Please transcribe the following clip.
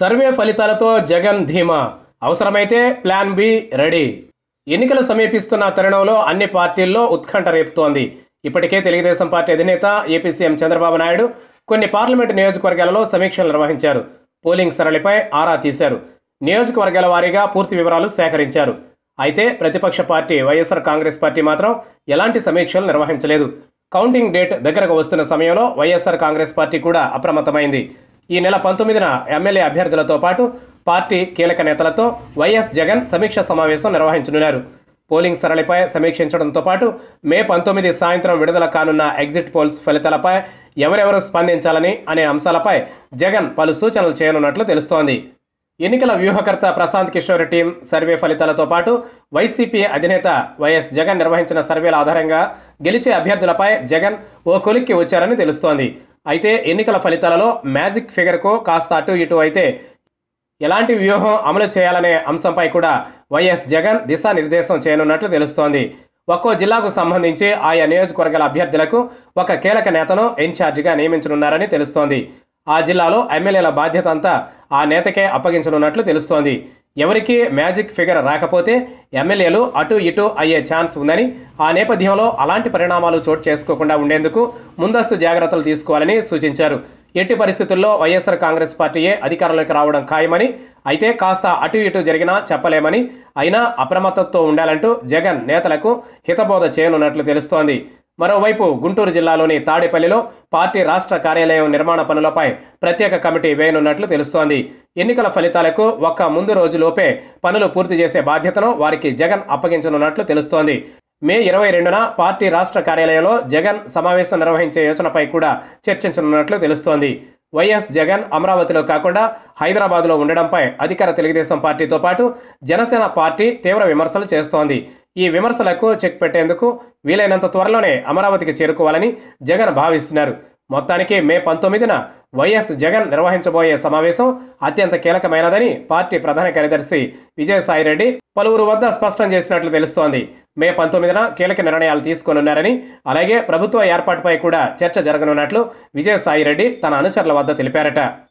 survey ఫలితాలతో జగన్ ధీమా అవసరమైతే ప్లాన్ బి రెడీ ఎన్నికలు సమీపిస్తున్న తరుణంలో అన్ని పార్టీల్లో ఉత్కంఠ రేపుతోంది ఇప్పటికే తెలుగుదేశం పార్టీ అధినేత ఏపీ సీఎం చంద్రబాబు నాయుడు కొన్ని పార్లమెంటు నియోజకవర్గాలలో సమీక్షలు నిర్వహించారు పోలింగ్ సరళిపై ఆరా తీశారు నియోజకవర్గాల వారీగా పూర్తి వివరాలు సేకరించారు అయితే ప్రతిపక్ష పార్టీ వైఎస్ఆర్ కాంగ్రెస్ పార్టీ మాత్రం ఎలాంటి సమీక్షలు నిర్వహించలేదు కౌంటింగ్ డేట్ దగ్గరకు వస్తున్న సమయంలో వైఎస్ఆర్ కాంగ్రెస్ పార్టీ కూడా అప్రమత్తమైంది ఈ నెల పంతొమ్మిదిన ఎమ్మెల్యే అభ్యర్థులతో పాటు పార్టీ కీలక నేతలతో వైఎస్ జగన్ సమీక్ష సమావేశం నిర్వహించనున్నారు పోలింగ్ సరళిపై సమీక్షించడంతో పాటు మే పంతొమ్మిది సాయంత్రం విడుదల కానున్న ఎగ్జిట్ పోల్స్ ఫలితాలపై ఎవరెవరు స్పందించాలని అనే అంశాలపై జగన్ పలు సూచనలు చేయనున్నట్లు తెలుస్తోంది ఎన్నికల వ్యూహకర్త ప్రశాంత్ కిషోర్ టీం సర్వే ఫలితాలతో పాటు వైసీపీ అధినేత వైఎస్ జగన్ నిర్వహించిన సర్వేల ఆధారంగా గెలిచే అభ్యర్థులపై జగన్ ఓ కొలిక్కి వచ్చారని తెలుస్తోంది అయితే ఎన్నికల ఫలితాలలో మ్యాజిక్ ఫిగర్కు కాస్త అటు ఇటు అయితే ఎలాంటి వ్యూహం అమలు చేయాలనే అంశంపై కూడా వైఎస్ జగన్ దిశానిర్దేశం చేయనున్నట్లు తెలుస్తోంది ఒక్కో జిల్లాకు సంబంధించి ఆయా నియోజకవర్గాల అభ్యర్థులకు ఒక కీలక నేతను ఇన్ఛార్జిగా నియమించనున్నారని తెలుస్తోంది ఆ జిల్లాలో ఎమ్మెల్యేల బాధ్యత అంతా ఆ నేతకే అప్పగించనున్నట్లు తెలుస్తోంది ఎవరికి మ్యాజిక్ ఫిగర్ రాకపోతే ఎమ్మెల్యేలు అటు ఇటు అయ్యే ఛాన్స్ ఉందని ఆ నేపథ్యంలో అలాంటి పరిణామాలు చోటు చేసుకోకుండా ఉండేందుకు ముందస్తు జాగ్రత్తలు తీసుకోవాలని సూచించారు ఎట్టి పరిస్థితుల్లో వైఎస్ఆర్ కాంగ్రెస్ పార్టీయే అధికారంలోకి రావడం ఖాయమని అయితే కాస్త అటు ఇటు జరిగినా చెప్పలేమని అయినా అప్రమత్తతో ఉండాలంటూ జగన్ నేతలకు హితబోధ చేయనున్నట్లు తెలుస్తోంది మరోవైపు గుంటూరు జిల్లాలోని తాడేపల్లిలో పార్టీ రాష్ట్ర కార్యాలయం నిర్మాణ పనులపై ప్రత్యేక కమిటీ వేయనున్నట్లు తెలుస్తోంది ఎన్నికల ఫలితాలకు ఒక్క ముందు రోజులోపే పనులు పూర్తి చేసే బాధ్యతను వారికి జగన్ అప్పగించనున్నట్లు తెలుస్తోంది మే ఇరవై రెండున పార్టీ రాష్ట్ర కార్యాలయంలో జగన్ సమావేశం నిర్వహించే యోచనపై కూడా చర్చించనున్నట్లు తెలుస్తోంది వైఎస్ జగన్ అమరావతిలో కాకుండా హైదరాబాద్లో ఉండడంపై అధికార తెలుగుదేశం పార్టీతో పాటు జనసేన పార్టీ తీవ్ర విమర్శలు చేస్తోంది ఈ విమర్శలకు చెక్ పెట్టేందుకు వీలైనంత త్వరలోనే అమరావతికి చేరుకోవాలని జగన్ భావిస్తున్నారు మొత్తానికి మే పంతొమ్మిదిన వైఎస్ జగన్ నిర్వహించబోయే సమావేశం అత్యంత కీలకమైనదని పార్టీ ప్రధాన కార్యదర్శి విజయసాయిరెడ్డి పలువురు వద్ద స్పష్టం చేసినట్లు తెలుస్తోంది మే పంతొమ్మిదిన కీలక నిర్ణయాలు తీసుకోనున్నారని అలాగే ప్రభుత్వ ఏర్పాటుపై కూడా చర్చ జరగనున్నట్లు విజయసాయిరెడ్డి తన అనుచరుల వద్ద తెలిపారట